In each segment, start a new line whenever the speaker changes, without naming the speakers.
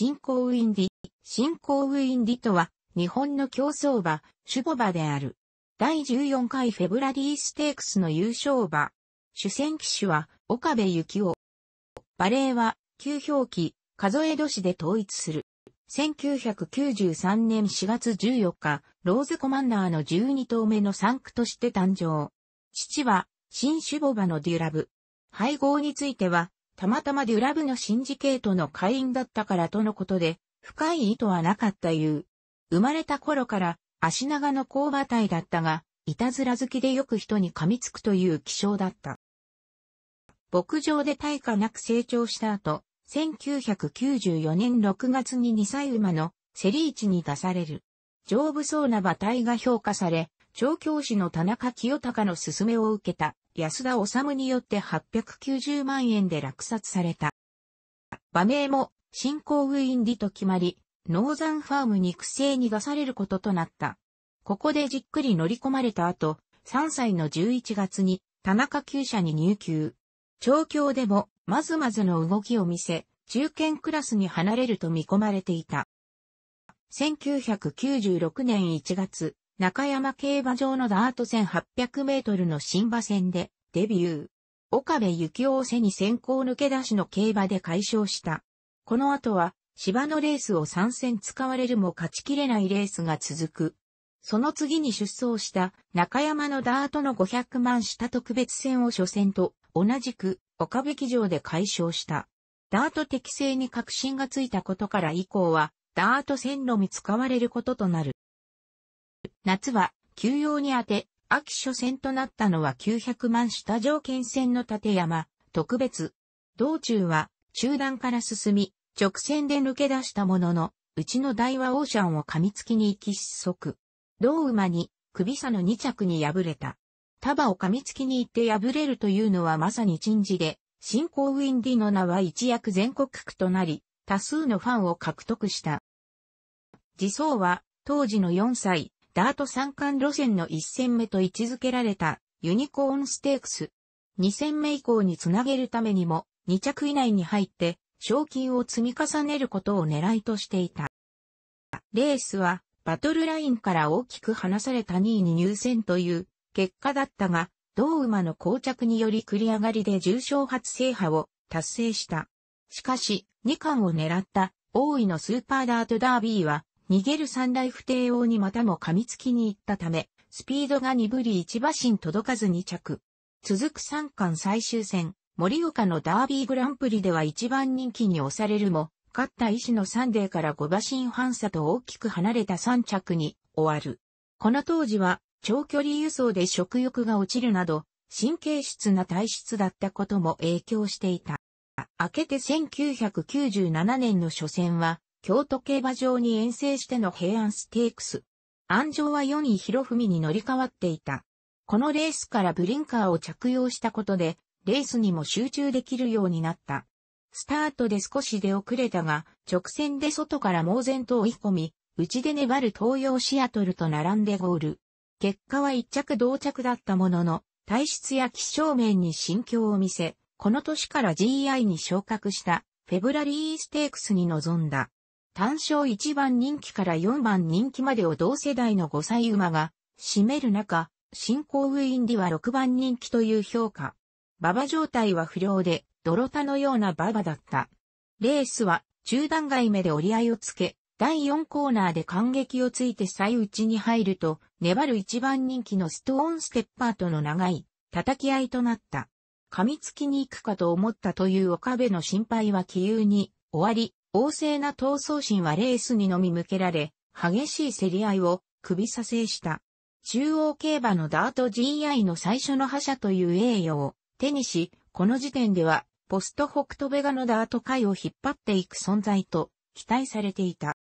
新興ウインディ、新興ウインディとは、日本の競走馬、主母馬である。第14回フェブラリーステークスの優勝馬。主戦騎手は、岡部幸夫。馬齢は、旧表記、数え年で統一する。1993年4月14日、ローズコマンダーの12頭目の産区として誕生。父は、新種母馬のデュラブ。配合については、たまたまデュラブのシンジケートの会員だったからとのことで、深い意図はなかったいう。生まれた頃から、足長の勾馬体だったが、いたずら好きでよく人に噛みつくという気象だった。牧場で大化なく成長した後、1994年6月に2歳馬のセリーチに出される。丈夫そうな馬体が評価され、調教師の田中清隆の勧めを受けた安田治によって890万円で落札された。馬名も新興ウインディと決まり、ノーザンファームに苦戦に出されることとなった。ここでじっくり乗り込まれた後、3歳の11月に田中厩舎に入厩。調教でもまずまずの動きを見せ、中堅クラスに離れると見込まれていた。1996年1月、中山競馬場のダート1800メートルの新馬戦でデビュー。岡部幸雄背に先行抜け出しの競馬で解消した。この後は芝のレースを参戦使われるも勝ちきれないレースが続く。その次に出走した中山のダートの500万下特別戦を初戦と同じく岡部騎乗で解消した。ダート適正に確信がついたことから以降はダート線路に使われることとなる。夏は休養に当て、秋初戦となったのは900万下条件戦の立山、特別。道中は中段から進み、直線で抜け出したものの、うちの大和オーシャンを噛みつきに行き失速。同馬に、首差の2着に敗れた。束を噛みつきに行って敗れるというのはまさに珍事で、新興ウィンディの名は一躍全国区となり、多数のファンを獲得した。自走は、当時の4歳、ダート三冠路線の1戦目と位置づけられたユニコーンステークス。2戦目以降につなげるためにも2着以内に入って賞金を積み重ねることを狙いとしていた。レースはバトルラインから大きく離された2位に入選という結果だったが、同馬の膠着により繰り上がりで重賞初制覇を達成した。しかし、2冠を狙った、大井のスーパーダートダービーは、逃げるサンライフ帝王にまたも噛みつきに行ったため、スピードが鈍り一馬身届かず2着。続く三冠最終戦、森岡のダービーグランプリでは一番人気に押されるも、勝った石のサンデーから5馬身半差と大きく離れた3着に終わる。この当時は長距離輸送で食欲が落ちるなど、神経質な体質だったことも影響していた。明けて1997年の初戦は、京都競馬場に遠征しての平安ステークス。安城は4位博文に乗り換わっていた。このレースからブリンカーを着用したことで、レースにも集中できるようになった。スタートで少し出遅れたが、直線で外から猛然と追い込み、内で粘る東洋シアトルと並んでゴール。結果は一着同着だったものの、体質や気象面に心境を見せ、この年から GI に昇格したフェブラリーステークスに臨んだ。単勝1番人気から4番人気までを同世代の5歳馬が占める中、新興ウィンディは6番人気という評価。馬場状態は不良で、泥田のような馬場だった。レースは中段外目で折り合いをつけ、第4コーナーで感激をついて最内に入ると、粘る1番人気のストーンステッパーとの長い叩き合いとなった。噛みつきに行くかと思ったという岡部の心配は気有に終わり、旺盛な闘争心はレースにのみ向けられ、激しい競り合いを首左制した。中央競馬のダート GI の最初の覇者という栄誉を手にし、この時点ではポスト北斗ベガのダート界を引っ張っていく存在と期待されていた。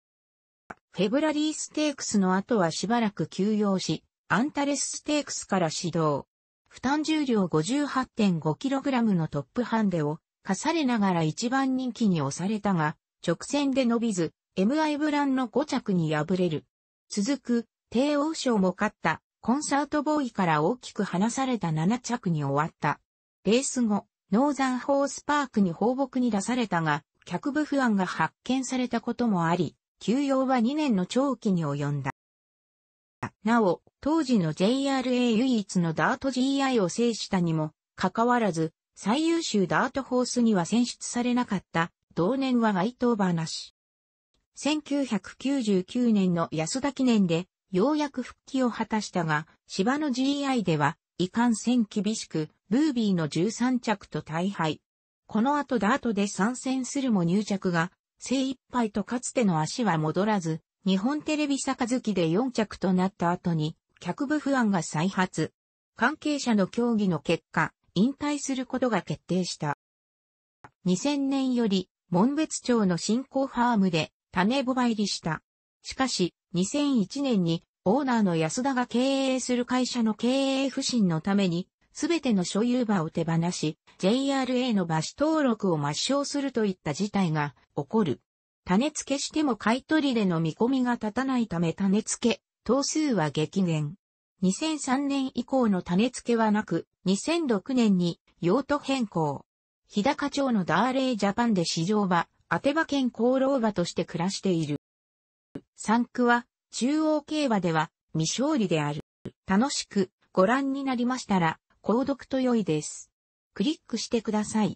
フェブラリーステークスの後はしばらく休養し、アンタレスステークスから始動。負担重量 58.5kg のトップハンデを課されながら一番人気に押されたが、直線で伸びず、MI ブランの5着に敗れる。続く、帝王賞も勝った、コンサートボーイから大きく離された7着に終わった。レース後、ノーザンホースパークに放牧に出されたが、脚部不安が発見されたこともあり、休養は2年の長期に及んだ。なお、当時の JRA 唯一のダート GI を制したにも、かかわらず、最優秀ダートホースには選出されなかった同年は該当話。1999年の安田記念で、ようやく復帰を果たしたが、芝の GI では、いかんせん厳しく、ブービーの13着と大敗。この後ダートで参戦するも入着が、精一杯とかつての足は戻らず、日本テレビ杯で4着となった後に、脚部不安が再発。関係者の協議の結果、引退することが決定した。2000年より門別町の新興ファームで種ボバ入りした。しかし、2001年にオーナーの安田が経営する会社の経営不振のために、すべての所有馬を手放し、JRA の馬主登録を抹消するといった事態が起こる。種付けしても買取での見込みが立たないため種付け、頭数は激減。2003年以降の種付けはなく、2006年に用途変更。日高町のダーレイジャパンで市場は、当て場県功労馬として暮らしている。産区は、中央競馬では、未勝利である。楽しくご覧になりましたら、購読と良いです。クリックしてください。